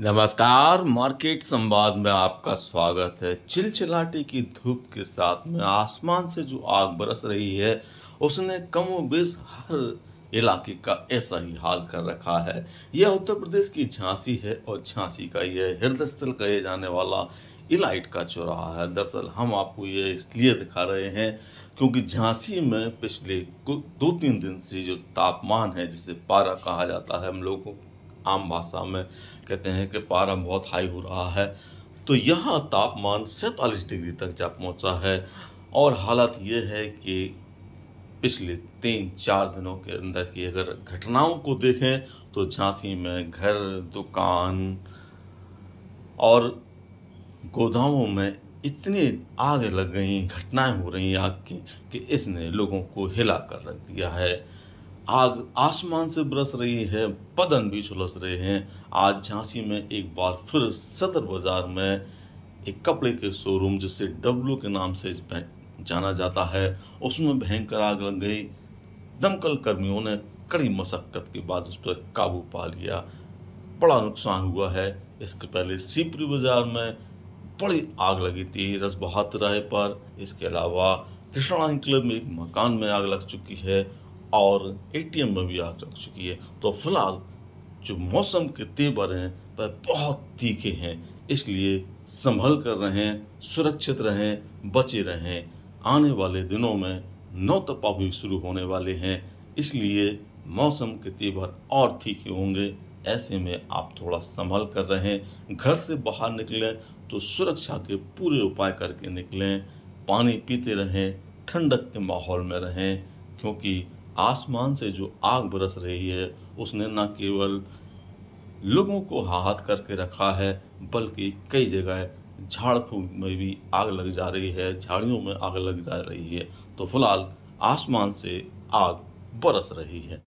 नमस्कार मार्केट संवाद में आपका स्वागत है चिलचिलाटी की धूप के साथ में आसमान से जो आग बरस रही है उसने कम हर इलाके का ऐसा ही हाल कर रखा है यह उत्तर प्रदेश की झांसी है और झांसी का यह हृदय स्थल कहे जाने वाला इलाइट का चौराहा है दरअसल हम आपको ये इसलिए दिखा रहे हैं क्योंकि झांसी में पिछले दो तीन दिन से जो तापमान है जिसे पारा कहा जाता है हम लोगों को आम भाषा में कहते हैं कि पारा बहुत हाई हो रहा है तो यहाँ तापमान सैंतालीस डिग्री तक जा पहुँचा है और हालत ये है कि पिछले तीन चार दिनों के अंदर की अगर घटनाओं को देखें तो झांसी में घर दुकान और गोदामों में इतनी आग लग गई घटनाएं हो रही आग की कि इसने लोगों को हिला कर रख दिया है आग आसमान से बरस रही है बदन भी झुलस रहे हैं आज झांसी में एक बार फिर सदर बाज़ार में एक कपड़े के शोरूम जिसे डब्लू के नाम से जाना जाता है उसमें भयंकर आग लग गई दमकल कर्मियों ने कड़ी मशक्क़त के बाद उस पर काबू पा लिया बड़ा नुकसान हुआ है इसके पहले सीपरी बाज़ार में बड़ी आग लगी थी रसबहात राय पर इसके अलावा कृष्णा क्लब में एक मकान में आग लग चुकी है और एटीएम में भी आग लग चुकी है तो फिलहाल जो मौसम के तेवर हैं वह बहुत तीखे हैं इसलिए संभल कर रहें सुरक्षित रहें बचे रहें आने वाले दिनों में नौ तपा भी शुरू होने वाले हैं इसलिए मौसम के तेवर और तीखे होंगे ऐसे में आप थोड़ा संभल कर रहें घर से बाहर निकलें तो सुरक्षा के पूरे उपाय करके निकलें पानी पीते रहें ठंडक के माहौल में रहें क्योंकि आसमान से जो आग बरस रही है उसने न केवल लोगों को हाहात करके रखा है बल्कि कई जगह झाड़ फूक में भी आग लग जा रही है झाड़ियों में आग लग जा रही है तो फिलहाल आसमान से आग बरस रही है